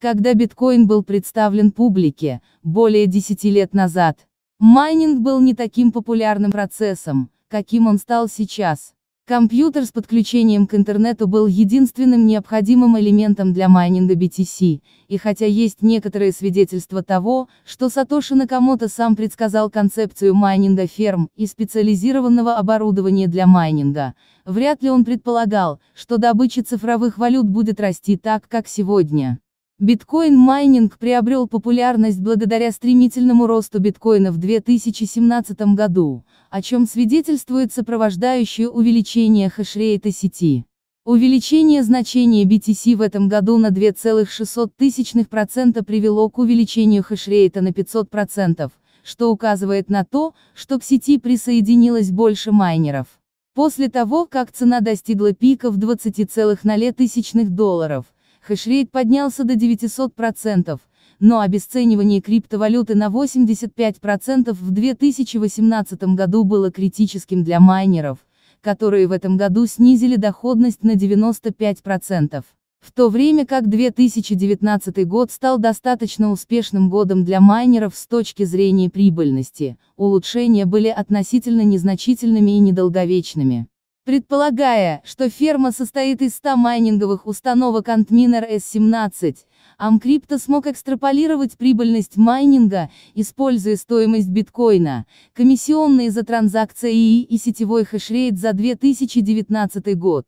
когда биткоин был представлен публике, более 10 лет назад. Майнинг был не таким популярным процессом, каким он стал сейчас. Компьютер с подключением к интернету был единственным необходимым элементом для майнинга BTC, и хотя есть некоторые свидетельства того, что Сатоши Накамото сам предсказал концепцию майнинга ферм и специализированного оборудования для майнинга, вряд ли он предполагал, что добыча цифровых валют будет расти так, как сегодня. Биткоин-майнинг приобрел популярность благодаря стремительному росту биткоина в 2017 году, о чем свидетельствует сопровождающее увеличение хешрейта сети. Увеличение значения BTC в этом году на 2,06% привело к увеличению хешрейта на 500%, что указывает на то, что к сети присоединилось больше майнеров. После того, как цена достигла пика в 20,0 долларов, Хэшрейт поднялся до 900%, но обесценивание криптовалюты на 85% в 2018 году было критическим для майнеров, которые в этом году снизили доходность на 95%. В то время как 2019 год стал достаточно успешным годом для майнеров с точки зрения прибыльности, улучшения были относительно незначительными и недолговечными. Предполагая, что ферма состоит из 100 майнинговых установок Antminer S17, Амкрипто смог экстраполировать прибыльность майнинга, используя стоимость биткоина, комиссионные за транзакции ИИ и сетевой хешрейт за 2019 год.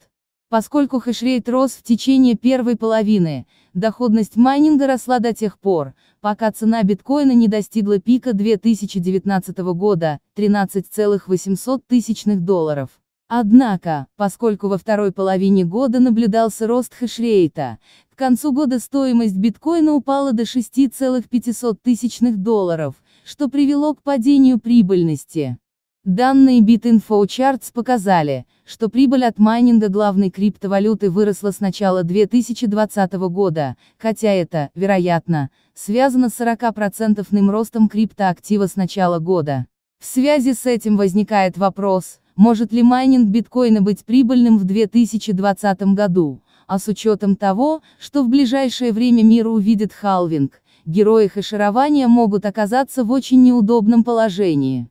Поскольку хешрейт рос в течение первой половины, доходность майнинга росла до тех пор, пока цена биткоина не достигла пика 2019 года, 13,800 тысячных долларов. Однако, поскольку во второй половине года наблюдался рост хешрейта, к концу года стоимость биткоина упала до 6,5 тысячных долларов, что привело к падению прибыльности. Данные BitInfoCharts показали, что прибыль от майнинга главной криптовалюты выросла с начала 2020 года, хотя это, вероятно, связано с 40% процентным ростом криптоактива с начала года. В связи с этим возникает вопрос – может ли майнинг биткоина быть прибыльным в 2020 году? А с учетом того, что в ближайшее время мир увидит халвинг, герои хешерования могут оказаться в очень неудобном положении.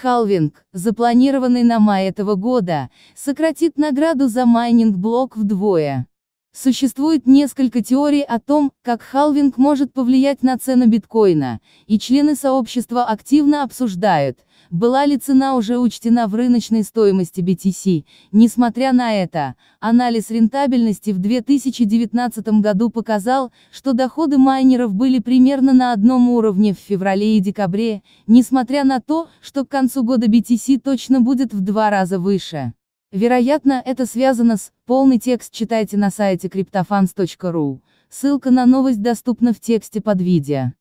Халвинг, запланированный на май этого года, сократит награду за майнинг-блок вдвое. Существует несколько теорий о том, как халвинг может повлиять на цену биткоина, и члены сообщества активно обсуждают, была ли цена уже учтена в рыночной стоимости BTC. Несмотря на это, анализ рентабельности в 2019 году показал, что доходы майнеров были примерно на одном уровне в феврале и декабре, несмотря на то, что к концу года BTC точно будет в два раза выше. Вероятно, это связано с, полный текст читайте на сайте cryptofans.ru, ссылка на новость доступна в тексте под видео.